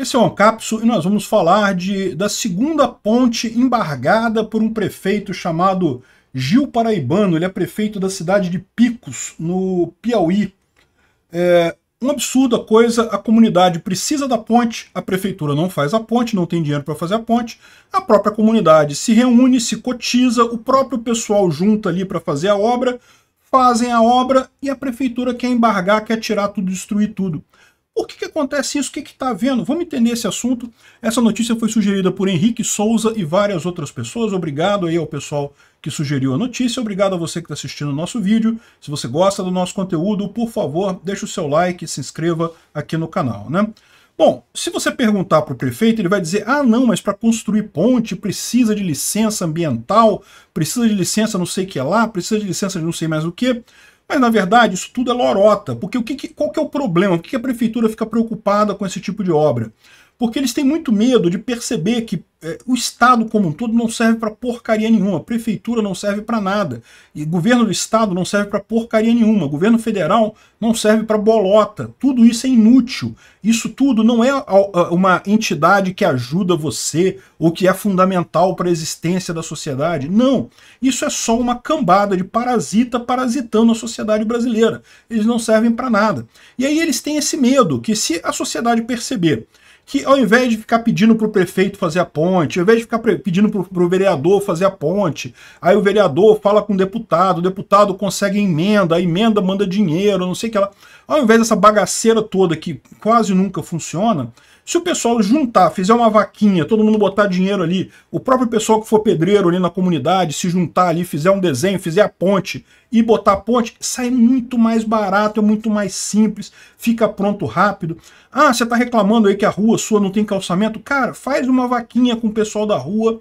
Esse é o Ancapsu e nós vamos falar de, da segunda ponte embargada por um prefeito chamado Gil Paraibano. Ele é prefeito da cidade de Picos, no Piauí. É uma absurda coisa, a comunidade precisa da ponte, a prefeitura não faz a ponte, não tem dinheiro para fazer a ponte, a própria comunidade se reúne, se cotiza, o próprio pessoal junta ali para fazer a obra, fazem a obra e a prefeitura quer embargar, quer tirar tudo, destruir tudo. Por que, que acontece isso? O que está havendo? Vamos entender esse assunto. Essa notícia foi sugerida por Henrique Souza e várias outras pessoas. Obrigado aí ao pessoal que sugeriu a notícia. Obrigado a você que está assistindo o nosso vídeo. Se você gosta do nosso conteúdo, por favor, deixe o seu like e se inscreva aqui no canal. Né? Bom, se você perguntar para o prefeito, ele vai dizer, ah não, mas para construir ponte precisa de licença ambiental, precisa de licença não sei o que lá, precisa de licença de não sei mais o que. Mas, na verdade, isso tudo é lorota, porque o que, qual que é o problema? o que a prefeitura fica preocupada com esse tipo de obra? porque eles têm muito medo de perceber que é, o Estado como um todo não serve para porcaria nenhuma, a prefeitura não serve para nada, e governo do Estado não serve para porcaria nenhuma, governo federal não serve para bolota, tudo isso é inútil, isso tudo não é uma entidade que ajuda você ou que é fundamental para a existência da sociedade, não, isso é só uma cambada de parasita parasitando a sociedade brasileira, eles não servem para nada. E aí eles têm esse medo que se a sociedade perceber que ao invés de ficar pedindo para o prefeito fazer a ponte, ao invés de ficar pedindo para o vereador fazer a ponte, aí o vereador fala com o deputado, o deputado consegue emenda, a emenda manda dinheiro, não sei o que lá. Ao invés dessa bagaceira toda que quase nunca funciona, se o pessoal juntar, fizer uma vaquinha, todo mundo botar dinheiro ali, o próprio pessoal que for pedreiro ali na comunidade, se juntar ali, fizer um desenho, fizer a ponte e botar a ponte, sai muito mais barato, é muito mais simples, fica pronto rápido. Ah, você está reclamando aí que a rua sua não tem calçamento? Cara, faz uma vaquinha com o pessoal da rua,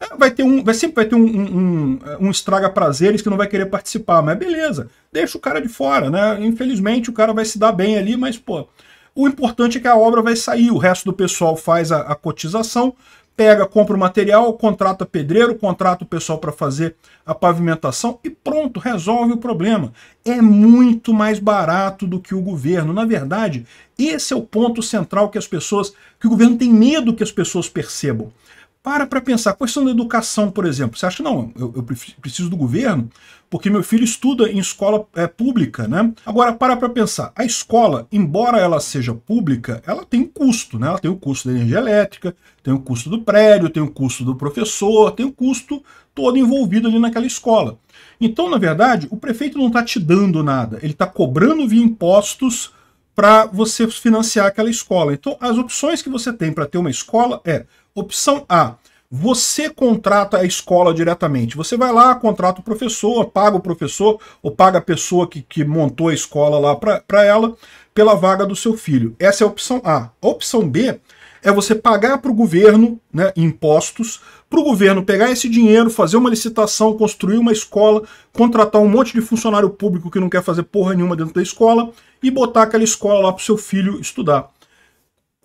é, vai ter um, vai, sempre vai ter um, um, um, estraga prazeres que não vai querer participar, mas beleza, deixa o cara de fora, né? Infelizmente o cara vai se dar bem ali, mas pô, o importante é que a obra vai sair, o resto do pessoal faz a, a cotização, pega, compra o material, contrata pedreiro, contrata o pessoal para fazer a pavimentação e pronto, resolve o problema. É muito mais barato do que o governo. Na verdade, esse é o ponto central que as pessoas, que o governo tem medo que as pessoas percebam. Para para pensar, questão da educação, por exemplo. Você acha que não, eu, eu, preciso do governo porque meu filho estuda em escola é, pública, né? Agora, para para pensar, a escola, embora ela seja pública, ela tem custo, né? Ela tem o custo da energia elétrica, tem o custo do prédio, tem o custo do professor, tem o custo todo envolvido ali naquela escola. Então, na verdade, o prefeito não está te dando nada, ele está cobrando via impostos para você financiar aquela escola. Então, as opções que você tem para ter uma escola é opção A. Você contrata a escola diretamente. Você vai lá, contrata o professor, paga o professor ou paga a pessoa que, que montou a escola lá para ela pela vaga do seu filho. Essa é a opção A. A opção B é você pagar para o governo né, impostos, para o governo pegar esse dinheiro, fazer uma licitação, construir uma escola, contratar um monte de funcionário público que não quer fazer porra nenhuma dentro da escola e botar aquela escola lá para o seu filho estudar.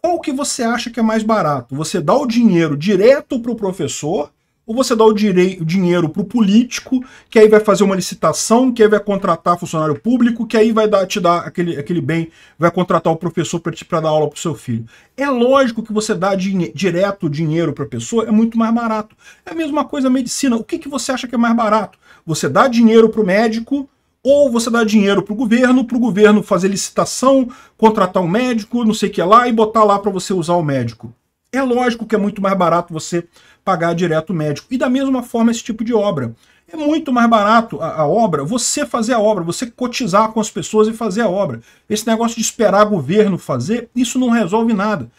Qual que você acha que é mais barato? Você dá o dinheiro direto para o professor ou você dá o, direi, o dinheiro para o político, que aí vai fazer uma licitação, que aí vai contratar funcionário público, que aí vai dar, te dar aquele, aquele bem, vai contratar o professor para dar aula para o seu filho. É lógico que você dá din direto dinheiro para a pessoa, é muito mais barato. É a mesma coisa a medicina. O que, que você acha que é mais barato? Você dá dinheiro para o médico, ou você dá dinheiro para o governo, para o governo fazer licitação, contratar um médico, não sei o que lá, e botar lá para você usar o médico. É lógico que é muito mais barato você pagar direto o médico. E da mesma forma esse tipo de obra. É muito mais barato a, a, obra, você fazer a obra, você cotizar com as pessoas e fazer a obra. Esse negócio de esperar o governo fazer, isso não resolve nada.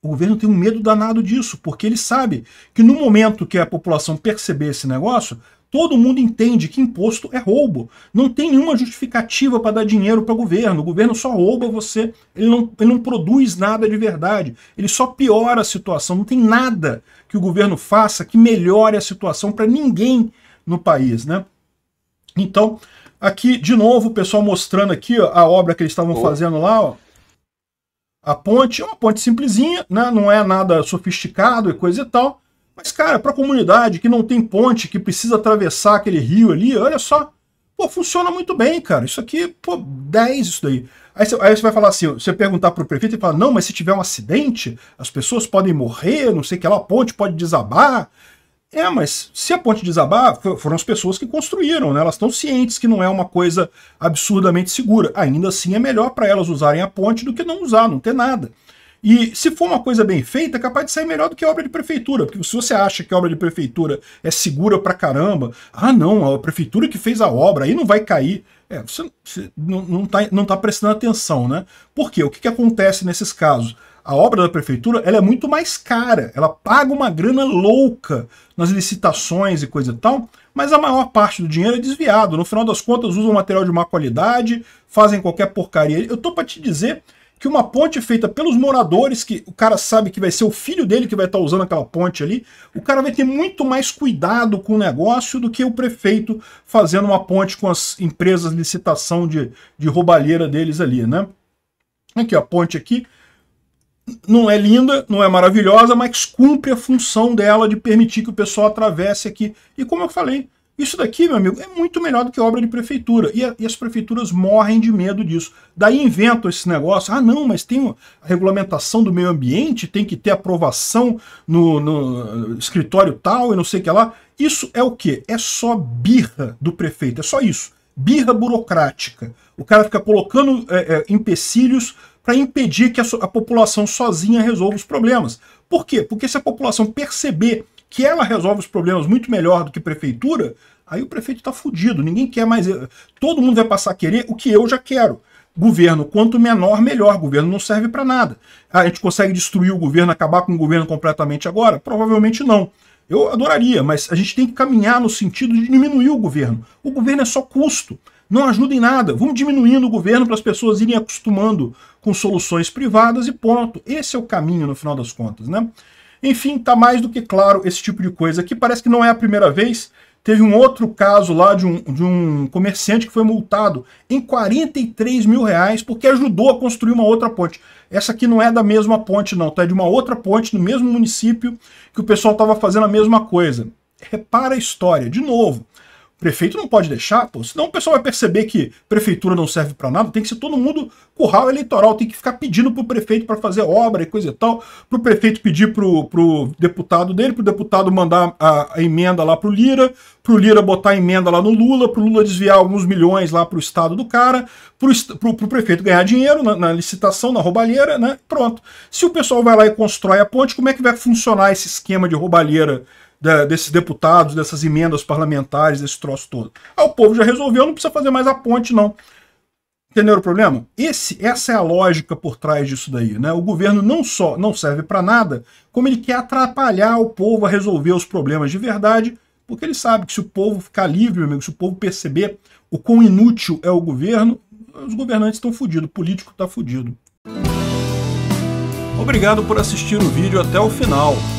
O governo tem um medo danado disso, porque ele sabe que no momento que a população perceber esse negócio, Todo mundo entende que imposto é roubo. Não tem nenhuma justificativa para dar dinheiro para o governo. O governo só rouba você, ele não, ele não produz nada de verdade. Ele só piora a situação. Não tem nada que o governo faça que melhore a situação para ninguém no país. Né? Então, aqui, de novo, o pessoal mostrando aqui ó, a obra que eles estavam oh. fazendo lá. Ó. A ponte é uma ponte simplesinha, né? não é nada sofisticado e coisa e tal. Mas, cara, para a comunidade que não tem ponte, que precisa atravessar aquele rio ali, olha só, pô, funciona muito bem, cara. Isso aqui, pô, 10 isso daí. Aí você, aí você vai falar assim, você perguntar para o prefeito e falar, não, mas se tiver um acidente, as pessoas podem morrer, não sei o que lá, a ponte pode desabar, é, mas se a ponte desabar, foram as pessoas que construíram, né? Elas estão cientes que não é uma coisa absurdamente segura. Ainda assim, é melhor para elas usarem a ponte do que não usar, não ter nada. E se for uma coisa bem feita, é capaz de sair melhor do que obra de prefeitura. Porque se você acha que obra de prefeitura é segura pra caramba, ah não, a prefeitura que fez a obra, aí não vai cair. É, você, você não, está não, tá, não tá prestando atenção, né? Porque o que, que acontece nesses casos? a obra da prefeitura ela é muito mais cara. Ela paga uma grana louca nas licitações e coisa e tal, mas a maior parte do dinheiro é desviado. No final das contas, usam material de má qualidade, fazem qualquer porcaria. Eu tô para te dizer que uma ponte feita pelos moradores, que o cara sabe que vai ser o filho dele que vai estar tá usando aquela ponte ali, o cara vai ter muito mais cuidado com o negócio do que o prefeito fazendo uma ponte com as empresas de licitação de, de roubalheira deles ali, né? Aqui, a ponte aqui não é linda, não é maravilhosa, mas cumpre a função dela de permitir que o pessoal atravesse aqui. E como eu falei, isso daqui, meu amigo, é muito melhor do que obra de prefeitura. E, a, e, as prefeituras morrem de medo disso. Daí inventam esse negócio. Ah, não, mas tem a regulamentação do meio ambiente, tem que ter aprovação no, no escritório tal e não sei o que lá. Isso é o quê? É só birra do prefeito, é só isso. Birra burocrática. O cara fica colocando é, é, empecilhos para impedir que a, a população sozinha resolva os problemas. Por quê? Porque se a população perceber que ela resolve os problemas muito melhor do que prefeitura, aí o prefeito está fudido, ninguém quer mais. Eh, todo mundo vai passar a querer o que eu já quero. Governo, quanto menor, melhor. Governo não serve para nada. Ah, a gente consegue destruir o governo, acabar com o governo completamente agora? Provavelmente não. Eu adoraria, mas a gente tem que caminhar no sentido de diminuir o governo. O governo é só custo. Não ajuda em nada. Vamos diminuindo o governo para as pessoas irem acostumando com soluções privadas e ponto. Esse é o caminho, no final das contas, né? Enfim, está mais do que claro esse tipo de coisa aqui. Parece que não é a primeira vez. Teve um outro caso lá de um, de um comerciante que foi multado em 43 mil reais porque ajudou a construir uma outra ponte. Essa aqui não é da mesma ponte, não, tá? É de uma outra ponte no mesmo município que o pessoal estava fazendo a mesma coisa. Repara a história, de novo. Prefeito não pode deixar, pô. Senão o pessoal vai perceber que prefeitura não serve para nada. Tem que ser todo mundo curral eleitoral. Tem que ficar pedindo pro prefeito para fazer obra e coisa e tal. Pro prefeito pedir pro, pro deputado dele, pro deputado mandar a, a emenda lá pro Lira, pro Lira botar a emenda lá no Lula, pro Lula desviar alguns milhões lá pro estado do cara, pro, pro, pro prefeito ganhar dinheiro na, na, licitação, na roubalheira, né? Pronto. Se o pessoal vai lá e constrói a ponte, como é que vai funcionar esse esquema de roubalheira? desses deputados, dessas emendas parlamentares, desse troço todo. Ah, o povo já resolveu, não precisa fazer mais a ponte, não. Entenderam o problema? Esse, essa é a lógica por trás disso daí. Né? O governo não só não serve para nada, como ele quer atrapalhar o povo a resolver os problemas de verdade, porque ele sabe que se o povo ficar livre, amigo, se o povo perceber o quão inútil é o governo, os governantes estão fodidos, o político está fodido. Obrigado por assistir o vídeo até o final.